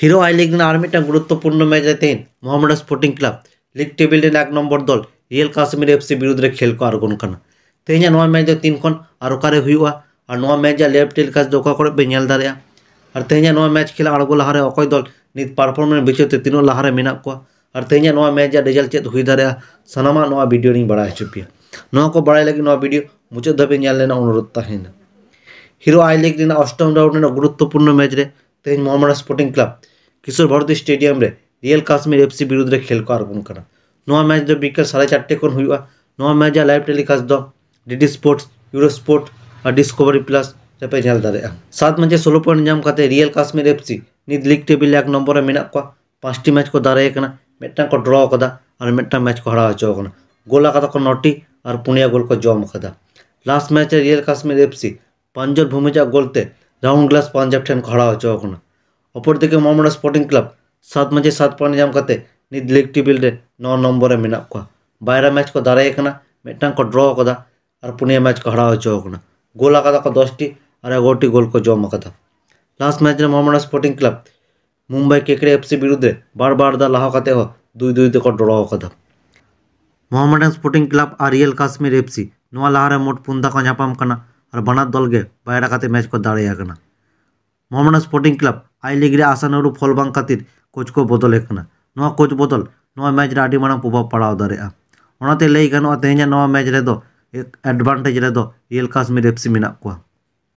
hero I league না আরমিটা গুরুত্বপূর্ণ match জেতে মহামেডা স্পোর্টিং ক্লাব লিগ টেবিলে নাক নম্বর দল রিয়াল কাসিমির এফসি বিরুদ্ধে খেলক আর গুনকনা তেঞা নয়া ম্যাচ দে তিনখন আর ওকারে হিউয়া আর নয়া ম্যাচ জা লেফটেল কাস দক করে বেঞাল দারে আর তেঞা নয়া ম্যাচ খেলা আরগো লাহারে অকয় দল নিদ পারফরম্যান্স বিচতে তিনো লাহারে মিনা কো আর তেঞা নয়া ম্যাচ জা রেজাল্ট চেত হুই দারে সনামা নয়া ভিডিও লিন বড়াই চপিয়া নয়া কো বড়াই লাগি নয়া ভিডিও মুচে দবেঞাল লেনা অনুরোধ তাহিনা হিরো আই লিগ দিন অস্টম রাউন্ডে না গুরুত্বপূর্ণ ম্যাচ রে ᱛᱮᱦᱮᱧ ᱢᱚᱦᱟᱢᱟᱱᱟ Sporting Club Kishore Bharati stadium ᱨᱮ ᱨᱤᱭᱮᱞ ᱠᱟᱥᱢᱤᱨ ᱮᱯᱥᱤ ᱵᱤᱨᱩᱫᱽ ᱨᱮ ᱠᱷᱮᱞ ᱠᱚ ᱟᱬᱜᱚᱱ ᱠᱟᱱᱟ ᱱᱚᱣᱟ ᱢᱮᱪ ᱫᱚ ᱵᱤᱠᱮᱞ ᱥᱟᱲᱮ ᱪᱟᱨᱴᱮ ᱠᱷᱚᱱ ᱦᱩᱭᱩᱜᱼᱟ ᱱᱚᱣᱟ ᱢᱮᱪ ᱨᱮᱭᱟᱜ ᱞᱟᱭᱤᱵ ᱴᱮᱞᱤᱠᱟᱥᱴ ᱫᱚ ᱰᱤᱰᱤ ᱥᱯᱳᱨᱴᱥ ᱤᱭᱩᱨᱳ ᱥᱯᱳᱨᱴ ᱟᱨ ᱰᱤᱥᱠᱚᱵᱷᱟᱨᱤ ᱯᱞᱟᱥ ᱨᱮᱯᱮ ᱧᱮᱞ ᱫᱟᱲᱮᱭᱟᱜᱼᱟ ᱥᱟᱛ ᱢᱮᱪ ᱥᱳᱞᱳ ᱯᱚᱭᱮᱱᱴ ᱧᱟᱢ ᱠᱟᱛᱮ ᱨᱤᱭᱮᱞ ᱠᱟᱥᱢᱤᱨ ᱮᱯᱥᱤ ᱱᱤᱛ ᱞᱤᱜᱽ ᱴᱮᱵᱤᱞ ᱨᱮ ᱮᱠ ᱱᱚᱢᱵᱚᱨ ᱨᱮ ᱢᱮᱱᱟᱜ ᱠᱚᱣᱟ ᱯᱟᱸᱪᱴᱤ ᱢᱮᱪ ᱠᱚ ᱫᱟᱨᱮ ᱟᱠᱟᱱᱟ ᱢᱤᱫᱴᱟᱝ ᱠᱚ ᱰᱨᱚ ᱟᱠᱟᱫᱟ ᱟᱨ ᱢᱤᱫᱴᱟᱝ ᱢᱮᱪ ᱠᱚ ᱦᱟᱨᱟᱣ ᱦᱚᱪᱚ ᱟᱠᱟᱱᱟ ᱜᱳᱞ ᱟᱠᱟᱫᱟ ᱠᱚ ᱱᱚᱴᱤ ᱟᱨ ᱯᱩᱱᱭᱟ ᱜᱳᱞ ᱠᱚ ᱡᱚᱢ ᱟᱠᱟᱫᱟ ᱞᱟᱥᱴ ᱢᱮᱪ ᱨᱮ ᱨᱤᱭᱮᱞ ᱠᱟᱥᱢᱤᱨ ᱮᱯᱥᱤ ᱯᱟᱧᱡᱚᱞ ᱵᱷᱩᱢᱤᱡᱟᱜ ᱜᱳᱞᱛᱮ রাউন্ড গ্লাস পাঞ্জাব ট্যান খরা হয়েছে কখনো অপরদিকে মোহামডান স্পোর্টিং ক্লাব ᱥᱟᱛ ᱢᱟᱡᱷᱮ ᱥᱟᱛ ᱯᱚᱭᱮᱱᱴ ᱧᱟᱢ ᱠᱟᱛᱮ ᱱᱤᱛ ᱞᱤᱜᱽ ᱴᱮᱵᱤᱞ ᱨᱮ ᱱᱚ ᱱᱚᱢᱵᱚᱨ ᱨᱮ ᱢᱮᱱᱟᱜ ᱠᱚᱣᱟ ᱵᱟᱭᱨᱟ ᱢᱮᱪ ᱠᱚ ᱫᱟᱨᱟᱭ ᱠᱟᱱᱟ ᱢᱤᱫᱴᱟᱝ ᱠᱚ ᱰᱨᱚ ᱟᱠᱟᱫᱟ ᱟᱨ ᱯᱩᱱᱭᱟ ᱢᱮᱪ ᱠᱚ ᱦᱟᱨᱟᱣ ᱦᱚᱪᱚ ᱟᱠᱟᱱᱟ ᱜᱳᱞ ᱟᱠᱟᱫᱟ ᱠᱚ ᱫᱚᱥᱴᱤ ᱟᱨ ᱮᱜᱟᱨᱚᱴᱤ ᱜᱳᱞ ᱠᱚ ᱡᱚᱢ ᱟᱠᱟᱫᱟ ᱞᱟᱥᱴ ᱢᱮᱪ ᱨᱮ Mohammedan Sporting Club Mumbai Kenkre FC ᱵᱤᱨᱩᱫᱽ ᱨᱮ ᱵᱟᱨ ᱵᱟᱨ ᱫᱟ ᱞᱟᱦᱟ ᱠᱟᱛᱮ ᱦᱚᱸ ᱫᱩᱭ ᱫᱩᱭ ᱛᱮᱠᱚ ᱰᱨᱚ ᱟᱠᱟᱫᱟ ᱢᱚᱦᱟᱢᱮᱰᱟᱱ ᱥᱯᱳᱨᱴᱤᱝ ᱠᱞᱟᱵ ᱟᱨ ᱨᱤᱭᱮᱞ ᱠᱟᱥᱢᱤᱨ ᱮᱯᱥᱤ ᱱᱚᱣᱟ ᱞᱟᱦᱟᱨᱮ ᱢᱳᱴ ᱯᱩᱱ ᱫᱟ ᱠᱚ ᱧᱟᱯᱟᱢ ᱠᱟᱱᱟ और बनार दल के बहरे रखाते मैच को दाड़े आना Mohammedan Sporting Club I League आसानुरु फल बा खातिर कोच को बदल ना कोच बदल ना मैच माना प्रभाव पड़ा दाते लैगन तेजा match advantage Real Kashmir F C मेरा